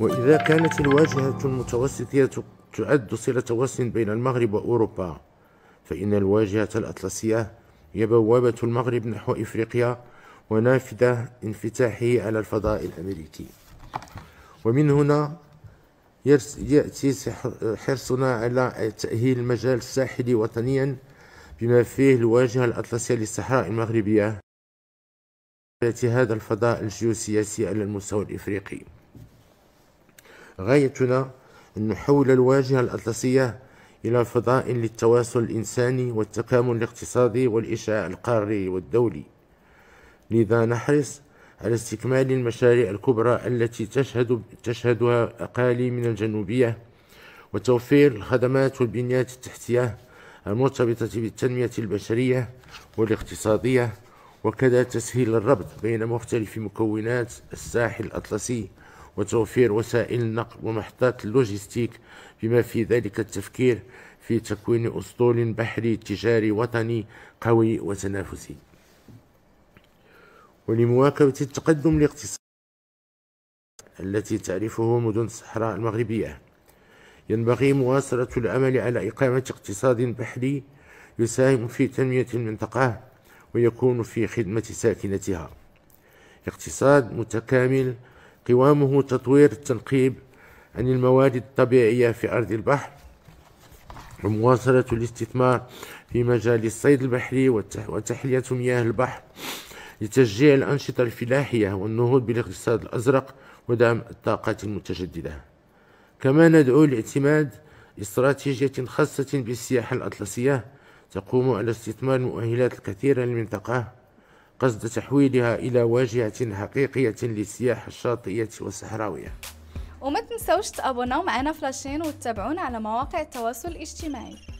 وإذا كانت الواجهة المتوسطية تعد صلة وصل بين المغرب وأوروبا فإن الواجهة الأطلسية هي بوابة المغرب نحو إفريقيا ونافذة انفتاحه على الفضاء الأمريكي ومن هنا يأتي حرصنا على تأهيل المجال الساحلي وطنيا بما فيه الواجهة الأطلسية للصحراء المغربية هذا الفضاء الجيوسياسي على المستوى الإفريقي غايتنا أن نحول الواجهة الأطلسية إلى فضاء للتواصل الإنساني والتكامل الاقتصادي والإشعاع القاري والدولي لذا نحرص على استكمال المشاريع الكبرى التي تشهد تشهدها أقاليم من الجنوبية وتوفير الخدمات والبنيات التحتية المرتبطة بالتنمية البشرية والاقتصادية وكذا تسهيل الربط بين مختلف مكونات الساحل الأطلسي وتوفير وسائل النقل ومحطات اللوجستيك بما في ذلك التفكير في تكوين أسطول بحري تجاري وطني قوي وتنافسي ولمواكبة التقدم الاقتصادي التي تعرفه مدن الصحراء المغربية ينبغي مواصلة العمل على إقامة اقتصاد بحري يساهم في تنمية المنطقة ويكون في خدمة ساكنتها اقتصاد متكامل قوامه تطوير التنقيب عن المواد الطبيعية في أرض البحر ومواصلة الاستثمار في مجال الصيد البحري وتحلية مياه البحر لتشجيع الأنشطة الفلاحية والنهوض بالاقتصاد الأزرق ودعم الطاقات المتجددة كما ندعو لاعتماد استراتيجية خاصة بالسياحة الأطلسية تقوم على استثمار المؤهلات الكثيرة للمنطقة قصد تحويلها إلى واجهة حقيقية للسياحة الشاطئية والصحراوية وما تنسوش تابوناو معنا فلاشين وتتابعونا على مواقع التواصل الاجتماعي